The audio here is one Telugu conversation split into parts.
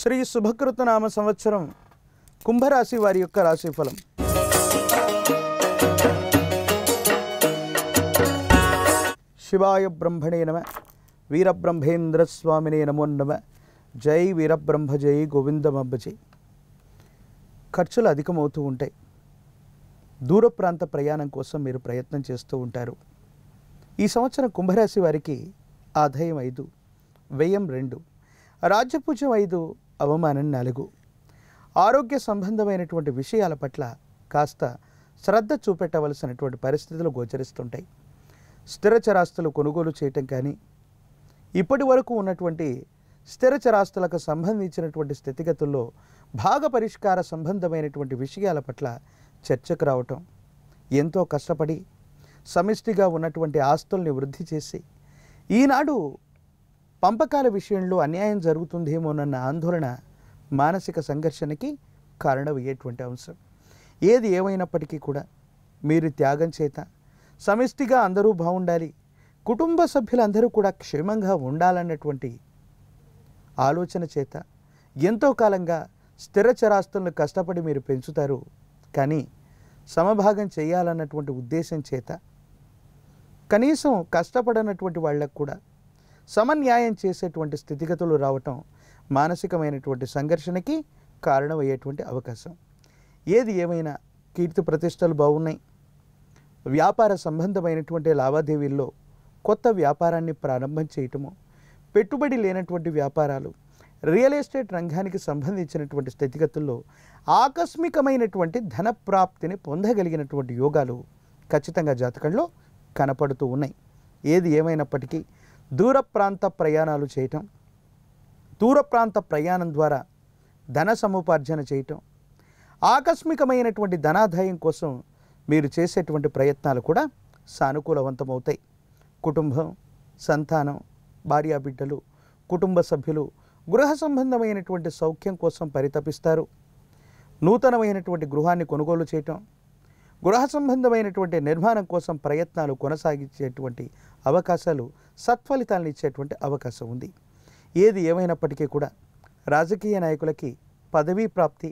శ్రీ శుభకృతనామ సంవత్సరం కుంభరాశి వారి యొక్క రాశిఫలం శివాయ బ్రహ్మణే నమ వీరబ్రహ్మేంద్ర స్వామినే నమో నమ జై వీరబ్రహ్మ జై గోవిందమబ్బజై ఖర్చులు అధికమవుతూ ఉంటాయి దూర ప్రాంత ప్రయాణం కోసం మీరు ప్రయత్నం చేస్తూ ఉంటారు ఈ సంవత్సరం కుంభరాశి వారికి ఆదాయం ఐదు వ్యయం రెండు రాజ్యపూజం ఐదు అవమానం నాలుగు ఆరోగ్య సంబంధమైనటువంటి విషయాల పట్ల కాస్త శ్రద్ధ చూపెట్టవలసినటువంటి పరిస్థితులు గోచరిస్తుంటాయి స్థిర చరాస్తులు కొనుగోలు చేయటం కానీ ఇప్పటి వరకు ఉన్నటువంటి చరాస్తులకు సంబంధించినటువంటి స్థితిగతుల్లో భాగ పరిష్కార సంబంధమైనటువంటి విషయాల పట్ల చర్చకు రావటం ఎంతో కష్టపడి సమిష్టిగా ఉన్నటువంటి ఆస్తుల్ని వృద్ధి చేసి ఈనాడు పంపకాల విషయంలో అన్యాయం జరుగుతుందేమోనన్న ఆందోళన మానసిక సంఘర్షణకి కారణమయ్యేటువంటి అంశం ఏది ఏమైనప్పటికీ కూడా మీరు త్యాగం చేత సమిష్టిగా అందరూ బాగుండాలి కుటుంబ సభ్యులందరూ కూడా క్షేమంగా ఉండాలన్నటువంటి ఆలోచన చేత ఎంతో కాలంగా స్థిర చరాస్తులను కష్టపడి మీరు పెంచుతారు కానీ సమభాగం చేయాలన్నటువంటి ఉద్దేశం చేత కనీసం కష్టపడనటువంటి వాళ్ళకు కూడా సమన్యాయం చేసేటువంటి స్థితిగతులు రావటం మానసికమైనటువంటి సంఘర్షణకి కారణమయ్యేటువంటి అవకాశం ఏది ఏమైనా కీర్తి ప్రతిష్టలు బాగున్నాయి వ్యాపార సంబంధమైనటువంటి లావాదేవీల్లో కొత్త వ్యాపారాన్ని ప్రారంభం చేయటము పెట్టుబడి లేనటువంటి వ్యాపారాలు రియల్ ఎస్టేట్ రంగానికి సంబంధించినటువంటి స్థితిగతుల్లో ఆకస్మికమైనటువంటి ధన ప్రాప్తిని పొందగలిగినటువంటి యోగాలు ఖచ్చితంగా జాతకంలో కనపడుతూ ఉన్నాయి ఏది ఏమైనప్పటికీ దూర ప్రాంత ప్రయాణాలు చేయటం దూర ప్రాంత ప్రయాణం ద్వారా ధన సముపార్జన చేయటం ఆకస్మికమైనటువంటి ధనాదాయం కోసం మీరు చేసేటువంటి ప్రయత్నాలు కూడా సానుకూలవంతమవుతాయి కుటుంబం సంతానం భార్యాబిడ్డలు కుటుంబ సభ్యులు గృహ సంబంధమైనటువంటి సౌఖ్యం కోసం పరితపిస్తారు నూతనమైనటువంటి గృహాన్ని కొనుగోలు చేయటం గృహ సంబంధమైనటువంటి నిర్మాణం కోసం ప్రయత్నాలు కొనసాగించేటువంటి అవకాశాలు సత్ఫలితాలను ఇచ్చేటువంటి అవకాశం ఉంది ఏది ఏమైనప్పటికీ కూడా రాజకీయ నాయకులకి పదవీ ప్రాప్తి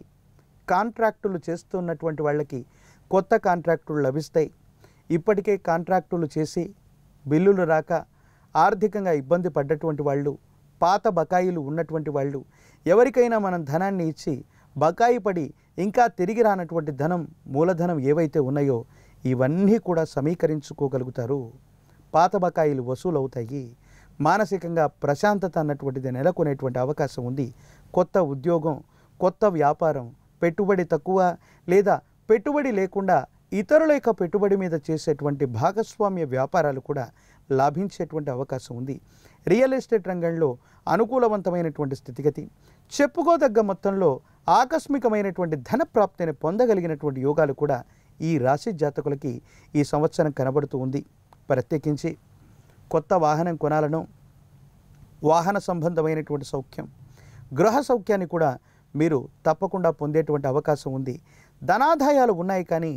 కాంట్రాక్టులు చేస్తున్నటువంటి వాళ్ళకి కొత్త కాంట్రాక్టులు లభిస్తాయి ఇప్పటికే కాంట్రాక్టులు చేసి బిల్లులు రాక ఆర్థికంగా ఇబ్బంది పడ్డటువంటి వాళ్ళు పాత బకాయిలు ఉన్నటువంటి వాళ్ళు ఎవరికైనా మనం ధనాన్ని ఇచ్చి బకాయి పడి ఇంకా తిరిగి రానటువంటి ధనం మూలధనం ఏవైతే ఉన్నాయో ఇవన్నీ కూడా సమీకరించుకోగలుగుతారు పాత బకాయిలు వసూలు అవుతాయి మానసికంగా ప్రశాంతత అన్నటువంటిది నెలకొనేటువంటి అవకాశం ఉంది కొత్త ఉద్యోగం కొత్త వ్యాపారం పెట్టుబడి తక్కువ లేదా పెట్టుబడి లేకుండా ఇతరుల యొక్క పెట్టుబడి మీద చేసేటువంటి భాగస్వామ్య వ్యాపారాలు కూడా లాభించేటువంటి అవకాశం ఉంది రియల్ ఎస్టేట్ రంగంలో అనుకూలవంతమైనటువంటి స్థితిగతి చెప్పుకోదగ్గ మొత్తంలో ఆకస్మికమైనటువంటి ధన ప్రాప్తిని పొందగలిగినటువంటి యోగాలు కూడా ఈ రాశి జాతకులకి ఈ సంవత్సరం కనబడుతూ ఉంది ప్రత్యేకించి కొత్త వాహనం కొనాలను వాహన సంబంధమైనటువంటి సౌఖ్యం గృహ సౌఖ్యాన్ని కూడా మీరు తప్పకుండా పొందేటువంటి అవకాశం ఉంది ధనాదాయాలు ఉన్నాయి కానీ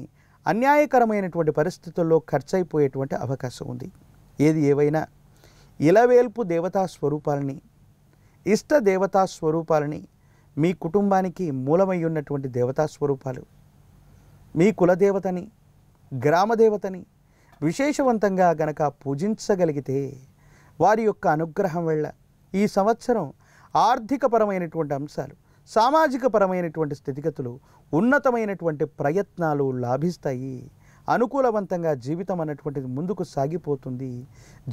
అన్యాయకరమైనటువంటి పరిస్థితుల్లో ఖర్చయిపోయేటువంటి అవకాశం ఉంది ఏది ఏవైనా ఇలవేల్పు దేవతా స్వరూపాలని ఇష్ట దేవతా స్వరూపాలని మీ కుటుంబానికి మూలమై ఉన్నటువంటి దేవతా స్వరూపాలు మీ కులదేవతని గ్రామదేవతని విశేషవంతంగా గనక పూజించగలిగితే వారి యొక్క అనుగ్రహం వల్ల ఈ సంవత్సరం ఆర్థికపరమైనటువంటి అంశాలు సామాజికపరమైనటువంటి స్థితిగతులు ఉన్నతమైనటువంటి ప్రయత్నాలు లాభిస్తాయి అనుకూలవంతంగా జీవితం అన్నటువంటిది ముందుకు సాగిపోతుంది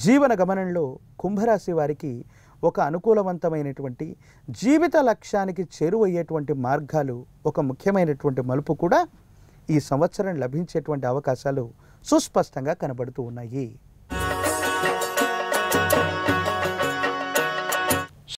జీవన గమనంలో కుంభరాశి వారికి ఒక అనుకూలవంతమైనటువంటి జీవిత లక్ష్యానికి చేరువయ్యేటువంటి మార్గాలు ఒక ముఖ్యమైనటువంటి మలుపు కూడా ఈ సంవత్సరం లభించేటువంటి అవకాశాలు సుస్పష్టంగా కనబడుతూ ఉన్నాయి